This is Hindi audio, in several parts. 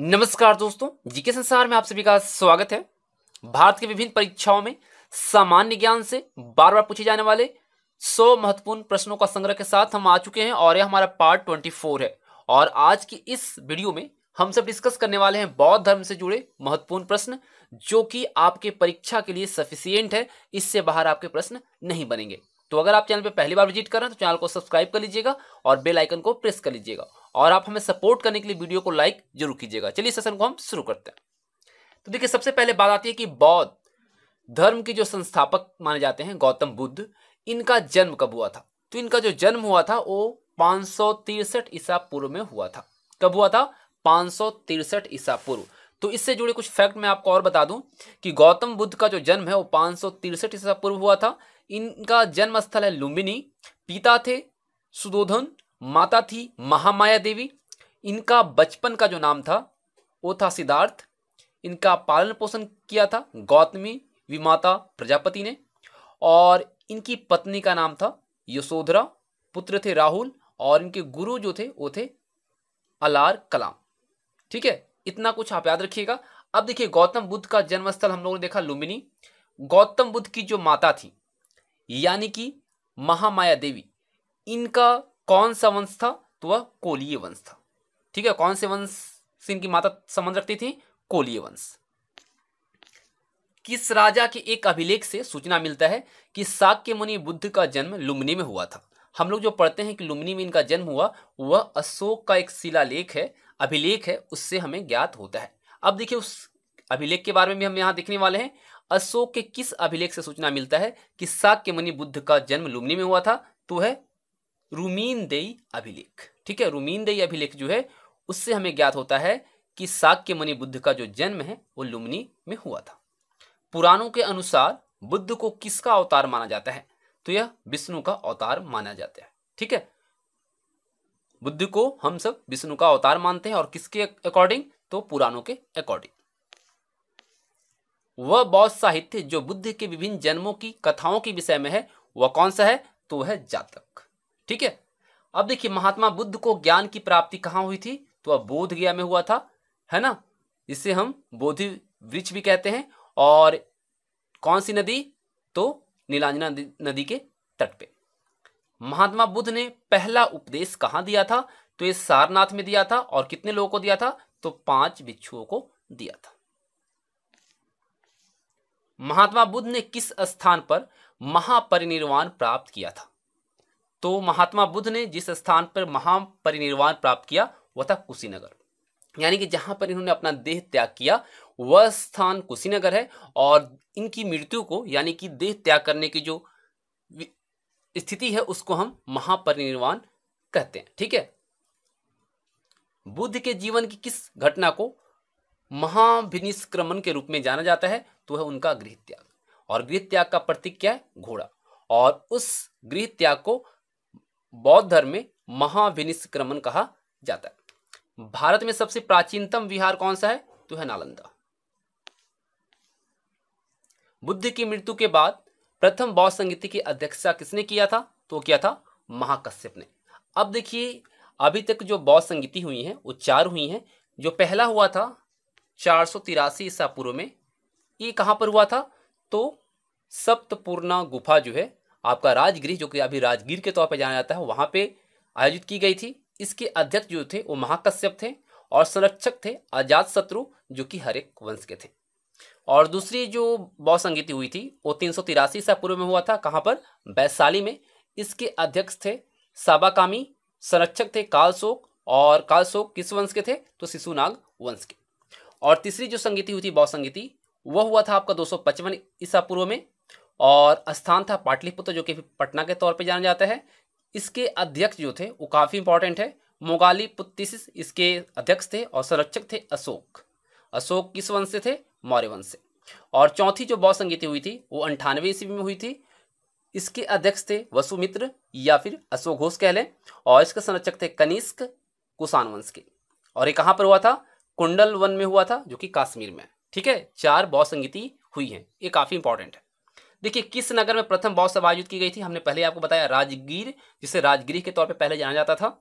नमस्कार दोस्तों जीके संसार में आप सभी का स्वागत है भारत के विभिन्न परीक्षाओं में सामान्य ज्ञान से बार बार पूछे जाने वाले 100 महत्वपूर्ण प्रश्नों का संग्रह के साथ हम आ चुके हैं और यह हमारा पार्ट 24 है और आज की इस वीडियो में हम सब डिस्कस करने वाले हैं बौद्ध धर्म से जुड़े महत्वपूर्ण प्रश्न जो कि आपके परीक्षा के लिए सफिशियंट है इससे बाहर आपके प्रश्न नहीं बनेंगे तो अगर आप चैनल पर पहली बार विजिट कर रहे हैं तो चैनल को सब्सक्राइब कर लीजिएगा और बेल आइकन को प्रेस कर लीजिएगा और आप हमें सपोर्ट करने के लिए वीडियो को लाइक जरूर कीजिएगा चलिए सेशन को हम शुरू करते हैं तो देखिए सबसे पहले बात आती है कि बौद्ध धर्म के जो संस्थापक माने जाते हैं गौतम बुद्ध इनका जन्म कब हुआ था तो इनका जो जन्म हुआ था वो पाँच ईसा पूर्व में हुआ था कब हुआ था पाँच ईसा पूर्व तो इससे जुड़े कुछ फैक्ट मैं आपको और बता दूं कि गौतम बुद्ध का जो जन्म है वो पाँच ईसा पूर्व हुआ था इनका जन्म स्थल है लुम्बिनी पिता थे सुदोधन माता थी महामाया देवी इनका बचपन का जो नाम था वो था सिद्धार्थ इनका पालन पोषण किया था गौतमी विमाता प्रजापति ने और इनकी पत्नी का नाम था यशोधरा पुत्र थे राहुल और इनके गुरु जो थे वो थे अलार कलाम ठीक है इतना कुछ आप याद रखिएगा अब देखिए गौतम बुद्ध का जन्मस्थल हम लोगों ने देखा लुम्बिनी गौतम बुद्ध की जो माता थी यानी कि महामाया देवी इनका कौन सा वंश था तो वह कोलीय वंश था ठीक है कौन से वंश से इनकी माता संबंध रखती थी कोलीय वंश किस राजा के एक अभिलेख से सूचना मिलता है कि साक्य मुनि बुद्ध का जन्म लुम्बनी में हुआ था हम लोग जो पढ़ते हैं कि लुम्बनी में इनका जन्म हुआ वह अशोक का एक शिलालेख है अभिलेख है उससे हमें ज्ञात होता है अब देखिए उस अभिलेख के बारे में भी हम यहाँ देखने वाले हैं अशोक के किस अभिलेख से सूचना मिलता है कि शाक्य मुनि बुद्ध का जन्म लुमनी में हुआ था तो है रूमीनदेई अभिलेख ठीक है रूमीनदेई अभिलेख जो है उससे हमें ज्ञात होता है कि शाक्य मुनि बुद्ध का जो जन्म है वो लुम्नी में हुआ था पुराणों के अनुसार बुद्ध को किसका अवतार माना जाता है तो यह विष्णु का अवतार माना जाता है ठीक है बुद्ध को हम सब विष्णु का अवतार मानते हैं और किसके अकॉर्डिंग तो पुराणों के अकॉर्डिंग वह बौद्ध साहित्य जो बुद्ध के विभिन्न जन्मों की कथाओं के विषय में है वह कौन सा है तो वह जातक ठीक है अब देखिए महात्मा बुद्ध को ज्ञान की प्राप्ति कहाँ हुई थी तो वह बोध गया में हुआ था है ना इसे हम बोधि वृक्ष भी कहते हैं और कौन सी नदी तो नीलांजना नदी के तट पे महात्मा बुद्ध ने पहला उपदेश कहाँ दिया था तो ये सारनाथ में दिया था और कितने लोगों को दिया था तो पांच भिक्षुओं को दिया था महात्मा बुद्ध ने किस स्थान पर महापरिनिर्वाण प्राप्त किया था तो महात्मा बुद्ध ने जिस स्थान पर महापरिनिर्वाण प्राप्त किया वह था कुशीनगर यानी कि जहां पर इन्होंने अपना देह त्याग किया वह स्थान कुशीनगर है और इनकी मृत्यु को यानी कि देह त्याग करने की जो स्थिति है उसको हम महापरिनिर्वाण कहते हैं ठीक है बुद्ध के जीवन की किस घटना को महाभिनिष्क्रमण के रूप में जाना जाता है तो है उनका गृह त्याग और गृह त्याग का प्रतीक क्या है घोड़ा और उस गृह त्याग को बौद्ध धर्म में महाभिनिष्क्रमण कहा जाता है भारत में सबसे प्राचीनतम विहार कौन सा है तो है नालंदा बुद्ध की मृत्यु के बाद प्रथम बौद्ध संगीति की अध्यक्षता किसने किया था तो किया था महाकश्यप ने अब देखिए अभी तक जो बौद्ध संगीति हुई है वो चार हुई है जो पहला हुआ था चार सौ तिरासी ईसा पूर्व में ये कहाँ पर हुआ था तो सप्तपूर्णा गुफा जो है आपका राजगृह जो कि अभी राजगीर के तौर पर जाना जाता है वहाँ पे आयोजित की गई थी इसके अध्यक्ष जो थे वो महाकश्यप थे और संरक्षक थे आजाद शत्रु जो कि हर एक वंश के थे और दूसरी जो बौ संगीति हुई थी वो तीन सौ तिरासी ईसा पूर्व में हुआ था कहाँ पर वैशाली में इसके अध्यक्ष थे साबाकामी संरक्षक थे कालशोक और कालशोक किस वंश के थे तो शिशुनाग वंश के और तीसरी जो संगीति हुई थी बौद्ध संगीति वह हुआ था आपका दो सौ पचपन ईसा पूर्व में और स्थान था पाटलिपुत्र जो कि पटना के तौर पर जाना जाता है इसके अध्यक्ष जो थे वो काफ़ी इंपॉर्टेंट है मोगाली पुतिस इसके अध्यक्ष थे और संरक्षक थे अशोक अशोक किस वंश से थे मौर्य वंश से और चौथी जो बौद्ध संगीति हुई थी वो अंठानवे ईस्वी में हुई थी इसके अध्यक्ष थे वसुमित्र या फिर अशोक घोष कह लें और इसके संरक्षक थे कनिष्क कुशान वंश के और ये कहाँ पर हुआ था कुंडल वन में हुआ था जो कि काश्मीर में ठीक है चार बौद्ध संगीति हुई है ये काफ़ी इंपॉर्टेंट है देखिए किस नगर में प्रथम बौद्ध सभा आयोजित की गई थी हमने पहले आपको बताया राजगीर जिसे राजगिरी के तौर पर पहले जाना जाता था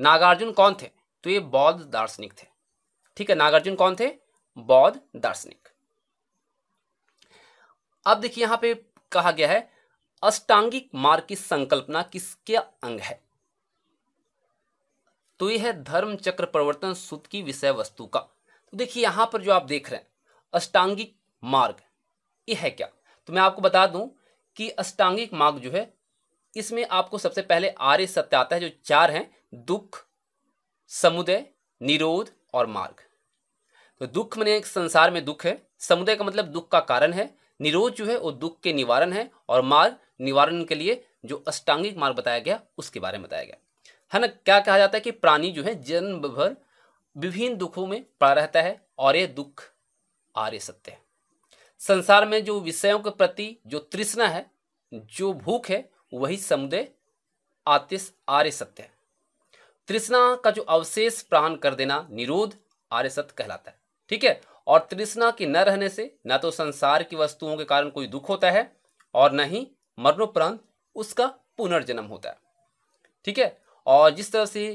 नागार्जुन कौन थे तो ये बौद्ध दार्शनिक थे ठीक है नागार्जुन कौन थे बौद्ध दार्शनिक अब देखिए यहां पे कहा गया है अष्टांगिक मार्ग की संकल्पना किसके अंग है तो यह है धर्म चक्र प्रवर्तन सूत्र की विषय वस्तु का तो देखिए यहां पर जो आप देख रहे हैं अष्टांगिक मार्ग ये है क्या तो मैं आपको बता दूं कि अष्टांगिक मार्ग जो है इसमें आपको सबसे पहले आर्य सत्य आता है जो चार हैं दुख समुदय निरोध और मार्ग तो दुख मैंने संसार में दुख है समुदय का मतलब दुख का कारण है निरोध जो है वो दुख के निवारण है और मार्ग निवारण के लिए जो अष्टांगिक मार्ग बताया गया उसके बारे में बताया गया है ना क्या कहा जाता है कि प्राणी जो है जन्म भर विभिन्न दुखों में पड़ा रहता है और ये दुख आर्य सत्य है संसार में जो विषयों के प्रति जो तृष्णा है जो भूख है वही समुदय आतिश आर्य सत्य है तृष्णा का जो अवशेष प्राण कर देना निरोध आर्य सत्य कहलाता है ठीक है और तृष्णा के न रहने से न तो संसार की वस्तुओं के कारण कोई दुख होता है और न ही मरणोपरांत उसका पुनर्जन्म होता है ठीक है और जिस तरह से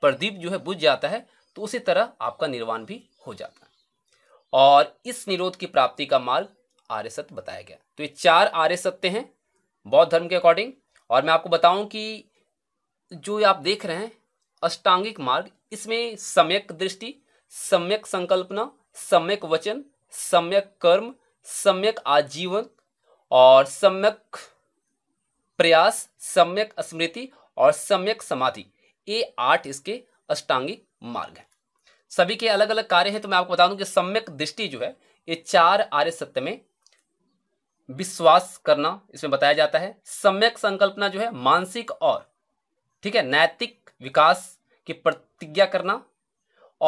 प्रदीप जो है बुझ जाता है तो उसी तरह आपका निर्वाण भी हो जाता है और इस निरोध की प्राप्ति का मार्ग आर्य सत्य बताया गया तो ये चार आर्य सत्य हैं बौद्ध धर्म के अकॉर्डिंग और मैं आपको बताऊं कि जो आप देख रहे हैं अष्टांगिक मार्ग इसमें सम्यक दृष्टि सम्यक संकल्पना सम्यक वचन सम्यक कर्म सम्यक आजीवन और सम्यक प्रयास सम्यक स्मृति और सम्यक समाधि ये आठ इसके अष्टांगी मार्ग हैं सभी के अलग अलग कार्य हैं तो मैं आपको बता दूं कि सम्यक दृष्टि जो है ये चार आर्य सत्य में विश्वास करना इसमें बताया जाता है सम्यक संकल्पना जो है मानसिक और ठीक है नैतिक विकास की प्रतिज्ञा करना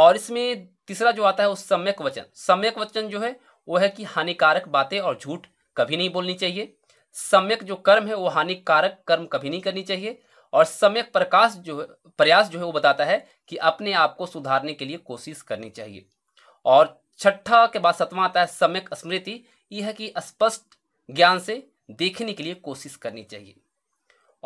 और इसमें तीसरा जो आता है वो सम्यक वचन सम्यक वचन जो है वो है कि हानिकारक बातें और झूठ कभी नहीं बोलनी चाहिए सम्यक जो कर्म है वो हानिकारक कर्म कभी नहीं करनी चाहिए और सम्यक प्रकाश जो है प्रयास जो है वो बताता है कि अपने आप को सुधारने के लिए कोशिश करनी चाहिए और छठा के बाद सतवां आता है सम्यक स्मृति यह है कि स्पष्ट ज्ञान से देखने के लिए कोशिश करनी चाहिए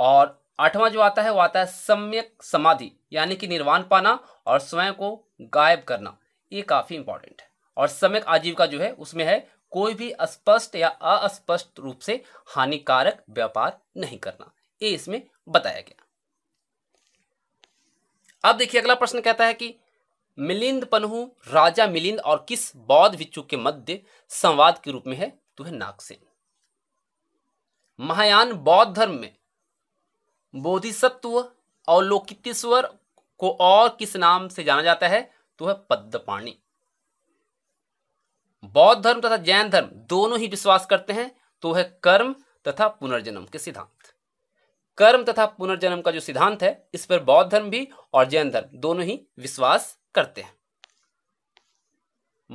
और आठवां जो आता है वो आता है सम्यक समाधि यानी कि निर्वाण पाना और स्वयं को गायब करना ये काफ़ी इंपॉर्टेंट है और सम्यक आजीविका जो है उसमें है कोई भी स्पष्ट या अस्पष्ट रूप से हानिकारक व्यापार नहीं करना ये इसमें बताया गया अब देखिए अगला प्रश्न कहता है कि मिलिंद पनहु राजा मिलिंद और किस बौद्ध भिक्षु के मध्य संवाद के रूप में है तो है नागसेन महायान बौद्ध धर्म में बोधिसत्व और लोकितेश्वर को और किस नाम से जाना जाता है तो है पद्मपाणी बौद्ध धर्म तथा जैन धर्म दोनों ही विश्वास करते हैं तो है कर्म तथा पुनर्जन्म के सिद्धांत कर्म तथा पुनर्जन्म का जो सिद्धांत है इस पर बौद्ध धर्म भी और जैन धर्म दोनों ही विश्वास करते हैं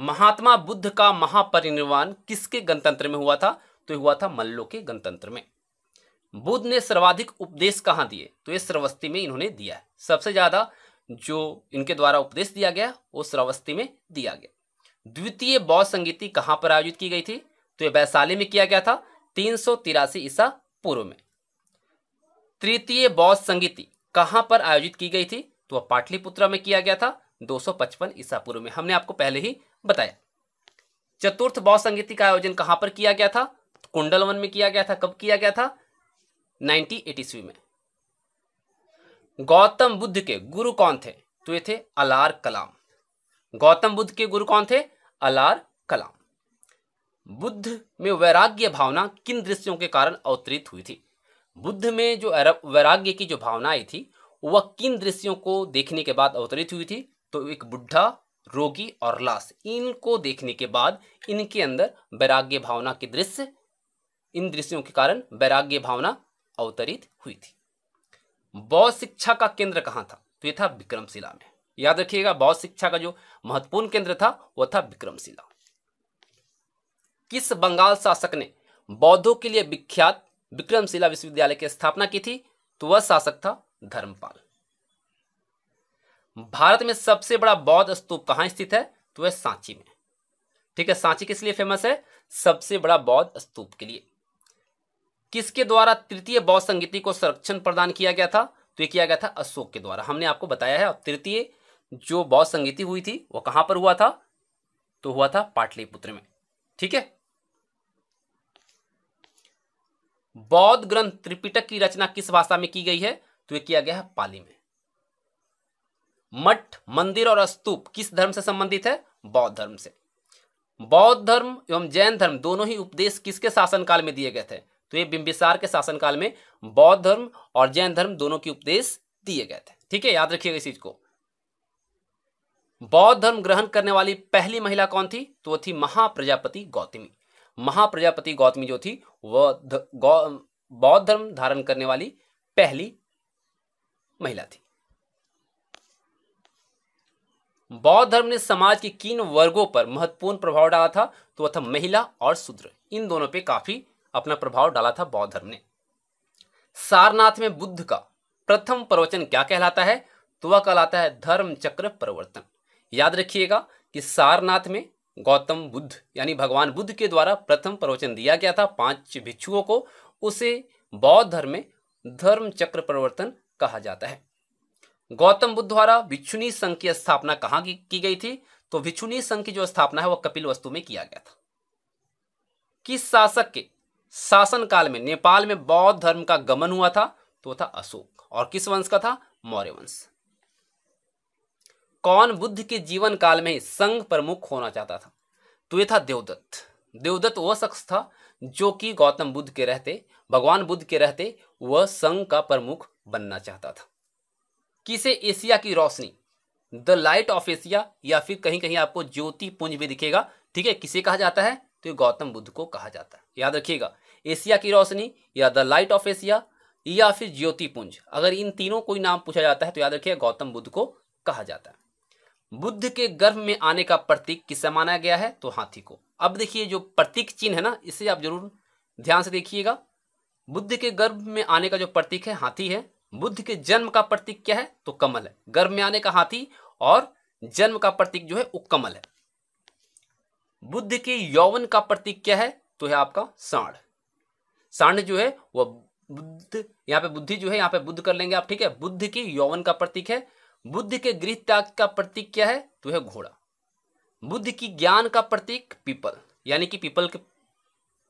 महात्मा बुद्ध का महापरिनिर्वाण किसके गणतंत्र में हुआ था तो हुआ था मल्लो के गणतंत्र में बुद्ध ने सर्वाधिक उपदेश कहाँ दिए तो ये श्रवस्ती में इन्होंने दिया है सबसे ज्यादा जो इनके द्वारा उपदेश दिया गया वो श्रवस्ती में दिया गया द्वितीय बौद्ध संगीति कहाँ पर आयोजित की गई थी तो ये वैशाली में किया गया था तीन ईसा पूर्व में तृतीय बौद्ध संगीति कहां पर आयोजित की गई थी तो वह पाटलिपुत्र में किया गया था 255 ईसा पूर्व में हमने आपको पहले ही बताया चतुर्थ बौद्ध संगीति का आयोजन कहां पर किया गया था तो कुंडलवन में किया गया था कब किया गया था नाइनटीन एट में गौतम बुद्ध के गुरु कौन थे तो ये थे अलार कलाम गौतम बुद्ध के गुरु कौन थे अलार कलाम बुद्ध में वैराग्य भावना किन दृश्यों के कारण अवतरित हुई थी बुद्ध में जो वैराग्य की जो भावना आई थी वह किन दृश्यों को देखने के बाद अवतरित हुई थी तो एक बुढ़ा रोगी और लाश इनको देखने के बाद इनके अंदर वैराग्य भावना के दृश्य इन दृश्यों के कारण वैराग्य भावना अवतरित हुई थी बौद्ध शिक्षा का केंद्र कहाँ था तो ये था विक्रमशिला में याद रखिएगा बौद्ध शिक्षा का जो महत्वपूर्ण केंद्र था वह था विक्रमशिला किस बंगाल शासक ने बौद्धों के लिए विख्यात विक्रमशिला विश्वविद्यालय की स्थापना की थी तो वह शासक था धर्मपाल भारत में सबसे बड़ा बौद्ध स्तूप कहां स्थित है तो वह सांची में ठीक है सांची किस लिए फेमस है सबसे बड़ा बौद्ध स्तूप के लिए किसके द्वारा तृतीय बौद्ध संगीति को संरक्षण प्रदान किया गया था तो यह किया गया था अशोक के द्वारा हमने आपको बताया है और तृतीय जो बौद्ध संगीति हुई थी वह कहां पर हुआ था तो हुआ था पाटलिपुत्र में ठीक है बौद्ध ग्रंथ त्रिपिटक की रचना किस भाषा में की गई है तो यह किया गया है पाली में मठ मंदिर और स्तूप किस धर्म से संबंधित है बौद्ध धर्म से बौद्ध धर्म एवं जैन धर्म दोनों ही उपदेश किसके शासनकाल में दिए गए थे तो ये बिंबिसार के शासनकाल में बौद्ध धर्म और जैन धर्म दोनों के उपदेश दिए गए थे ठीक है याद रखिएगा इस चीज को बौद्ध धर्म ग्रहण करने वाली पहली महिला कौन थी तो वो थी महाप्रजापति गौतमी महाप्रजापति गौतमी जो थी वह बौद्ध धर्म धारण करने वाली पहली महिला थी बौद्ध धर्म ने समाज के किन वर्गों पर महत्वपूर्ण प्रभाव डाला था तो वह था महिला और शूद्र इन दोनों पे काफी अपना प्रभाव डाला था बौद्ध धर्म ने सारनाथ में बुद्ध का प्रथम प्रवचन क्या कहलाता है तो वह कहलाता है धर्म चक्र प्रवर्तन याद रखिएगा कि सारनाथ में गौतम बुद्ध यानी भगवान बुद्ध के द्वारा प्रथम प्रवचन दिया गया था पांच भिक्षुओं को उसे बौद्ध धर्म में धर्म चक्र प्रवर्तन कहा जाता है गौतम बुद्ध द्वारा भिक्षुनी संघ की स्थापना कहाँ की, की गई थी तो भिक्षुनी संघ की जो स्थापना है वह कपिल वस्तु में किया गया था किस शासक के शासन काल में नेपाल में बौद्ध धर्म का गमन हुआ था तो था अशोक और किस वंश का था मौर्य वंश कौन बुद्ध के जीवन काल में संघ प्रमुख होना चाहता था तो ये था देवदत्त देवदत्त वह शख्स था जो कि गौतम बुद्ध के रहते भगवान बुद्ध के रहते वह संघ का प्रमुख बनना चाहता था किसे एशिया की रोशनी द लाइट ऑफ एशिया या फिर कहीं कहीं आपको ज्योति पुंज भी दिखेगा ठीक है किसे कहा जाता है तो गौतम बुद्ध को कहा जाता है याद रखिएगा एशिया की रोशनी या द लाइट ऑफ एशिया या फिर ज्योतिपुंज अगर इन तीनों कोई नाम पूछा जाता है तो याद रखिए गौतम बुद्ध को कहा जाता है बुद्ध के गर्भ में आने का प्रतीक किससे माना गया है तो हाथी को अब देखिए जो प्रतीक चिन्ह है ना इसे आप जरूर ध्यान से देखिएगा बुद्ध के गर्भ में आने का जो प्रतीक है हाथी है बुद्ध के जन्म का प्रतीक क्या है तो कमल है गर्भ में आने का हाथी और जन्म का प्रतीक जो है वो कमल है बुद्ध के यौवन का प्रतीक क्या है तो है आपका साढ़ साढ़ जो है वह बुद्ध यहाँ पे बुद्धि जो है यहाँ पे बुद्ध कर लेंगे आप ठीक है बुद्ध के यौवन का प्रतीक है बुद्ध के गृह त्याग का प्रतीक क्या है तो है घोड़ा बुद्ध की ज्ञान का प्रतीक पीपल यानी कि पीपल के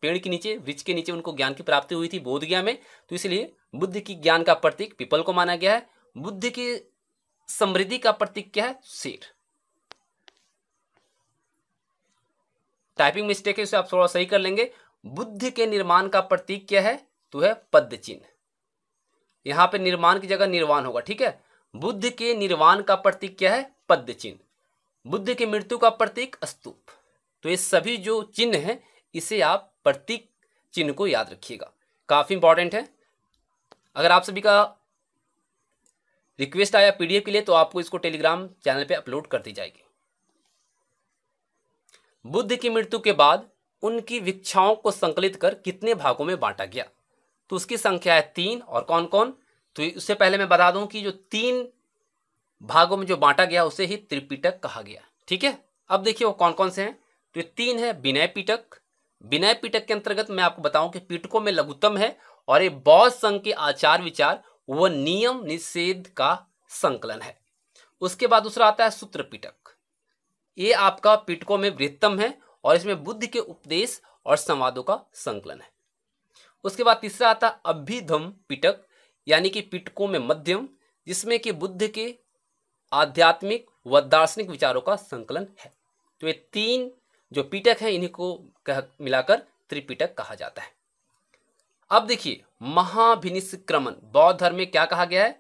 पेड़ के नीचे वृक्ष के नीचे उनको ज्ञान की प्राप्ति हुई थी बोध गया में तो इसलिए बुद्ध की ज्ञान का प्रतीक पीपल को माना गया है बुद्ध की समृद्धि का प्रतीक क्या है शेर टाइपिंग मिस्टेक है उसे आप थोड़ा सही कर लेंगे बुद्ध के निर्माण का प्रतीक क्या है तो है पद चिन्ह यहां पर निर्माण की जगह निर्वाण होगा ठीक है बुद्ध के निर्वाण का प्रतीक क्या है पद्य चिन्ह बुद्ध के मृत्यु का प्रतीक स्तूप तो ये सभी जो चिन्ह हैं इसे आप प्रतीक चिन्ह को याद रखिएगा काफ़ी इंपॉर्टेंट है अगर आप सभी का रिक्वेस्ट आया पीडीएफ के लिए तो आपको इसको टेलीग्राम चैनल पे अपलोड कर दी जाएगी बुद्ध की मृत्यु के बाद उनकी विक्षाओं को संकलित कर कितने भागों में बांटा गया तो उसकी संख्या है तीन और कौन कौन तो उससे पहले मैं बता दूं कि जो तीन भागों में जो बांटा गया उसे ही त्रिपिटक कहा गया ठीक है अब देखिए वो कौन कौन से हैं तो ये तीन है विनय पिटक विनय पिटक के अंतर्गत मैं आपको बताऊं कि पिटकों में लघुतम है और ये बौद्ध संघ के आचार विचार व नियम निषेध का संकलन है उसके बाद दूसरा आता है सूत्र पिटक ये आपका पिटकों में वृत्तम है और इसमें बुद्ध के उपदेश और संवादों का संकलन है उसके बाद तीसरा आता है अभिधम पिटक यानी कि पिटकों में मध्यम जिसमें कि बुद्ध के आध्यात्मिक व दार्शनिक विचारों का संकलन है तो ये तीन जो पीटक हैं इन्हीं को कह मिलाकर त्रिपिटक कहा जाता है अब देखिए महाभिनिष्क्रमण बौद्ध धर्म में क्या कहा गया है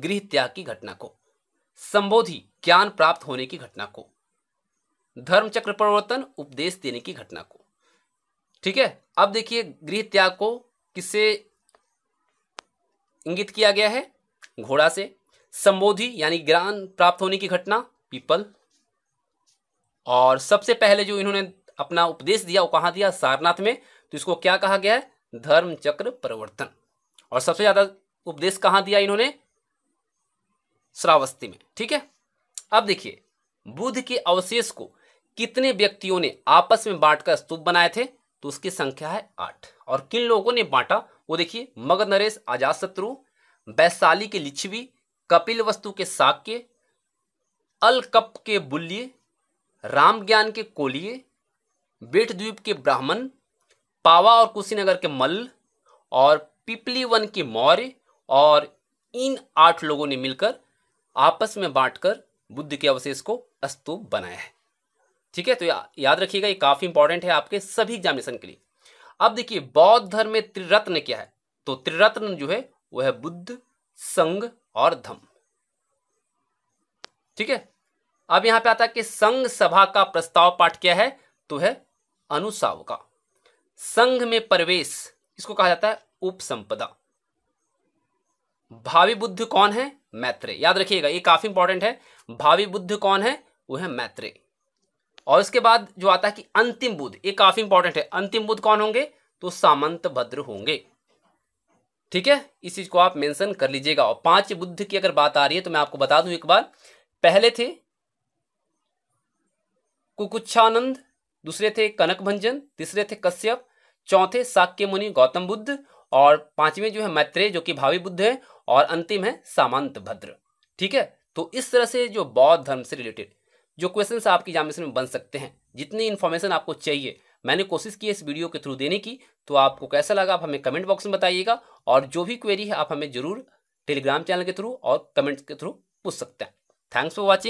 गृह त्याग की घटना को संबोधि ज्ञान प्राप्त होने की घटना को धर्म चक्र परिवर्तन उपदेश देने की घटना को ठीक है अब देखिए गृह त्याग को किसे इंगित किया गया है घोड़ा से संबोधि यानी ज्ञान प्राप्त होने की घटना पीपल और सबसे पहले जो इन्होंने अपना उपदेश दिया वो कहाँ दिया सारनाथ में तो इसको क्या कहा गया है धर्म चक्र परिवर्तन और सबसे ज्यादा उपदेश कहाँ दिया इन्होंने श्रावस्ती में ठीक है अब देखिए बुद्ध के अवशेष को कितने व्यक्तियों ने आपस में बांटकर स्तूप बनाए थे तो उसकी संख्या है आठ और किन लोगों ने बांटा वो देखिए मगध नरेश आजाद शत्रु वैशाली के लिच्छवी कपिल वस्तु के साक्य अलकप के बुल्य राम ज्ञान के कोलिये बेट द्वीप के ब्राह्मण पावा और कुशीनगर के मल्ल और पिपली वन के मौर्य और इन आठ लोगों ने मिलकर आपस में बांटकर बुद्ध के अवशेष को अस्तूप बनाया है ठीक है तो या, याद रखिएगा ये काफ़ी इंपॉर्टेंट है आपके सभी एग्जामिनेशन के लिए अब देखिए बौद्ध धर्म में त्रिरत्न क्या है तो त्रिरत्न जो है वह है बुद्ध संघ और धम ठीक है अब यहां पे आता है कि संघ सभा का प्रस्ताव पाठ क्या है तो है अनुसाव का संघ में प्रवेश इसको कहा जाता है उपसंपदा भावी बुद्ध कौन है मैत्रे याद रखिएगा ये काफी इंपॉर्टेंट है भावी बुद्ध कौन है वह है मैत्रेय और उसके बाद जो आता है कि अंतिम बुद्ध ये काफी इंपॉर्टेंट है अंतिम बुद्ध कौन होंगे तो सामंत भद्र होंगे ठीक है इस चीज को आप मेंशन कर लीजिएगा और पांच बुद्ध की अगर बात आ रही है तो मैं आपको बता दूं एक बार पहले थे कुकुच्छानंद दूसरे थे कनक भंजन तीसरे थे कश्यप चौथे साक्य मुनि गौतम बुद्ध और पांचवें जो है मैत्रेय जो कि भावी बुद्ध है और अंतिम है सामंत भद्र ठीक है तो इस तरह से जो बौद्ध धर्म से रिलेटेड जो क्वेश्चन आपके एग्जामिनेशन में बन सकते हैं जितनी इन्फॉर्मेशन आपको चाहिए मैंने कोशिश की है इस वीडियो के थ्रू देने की तो आपको कैसा लगा आप हमें कमेंट बॉक्स में बताइएगा और जो भी क्वेरी है आप हमें जरूर टेलीग्राम चैनल के थ्रू और कमेंट्स के थ्रू पूछ सकते हैं थैंक्स फॉर वॉचिंग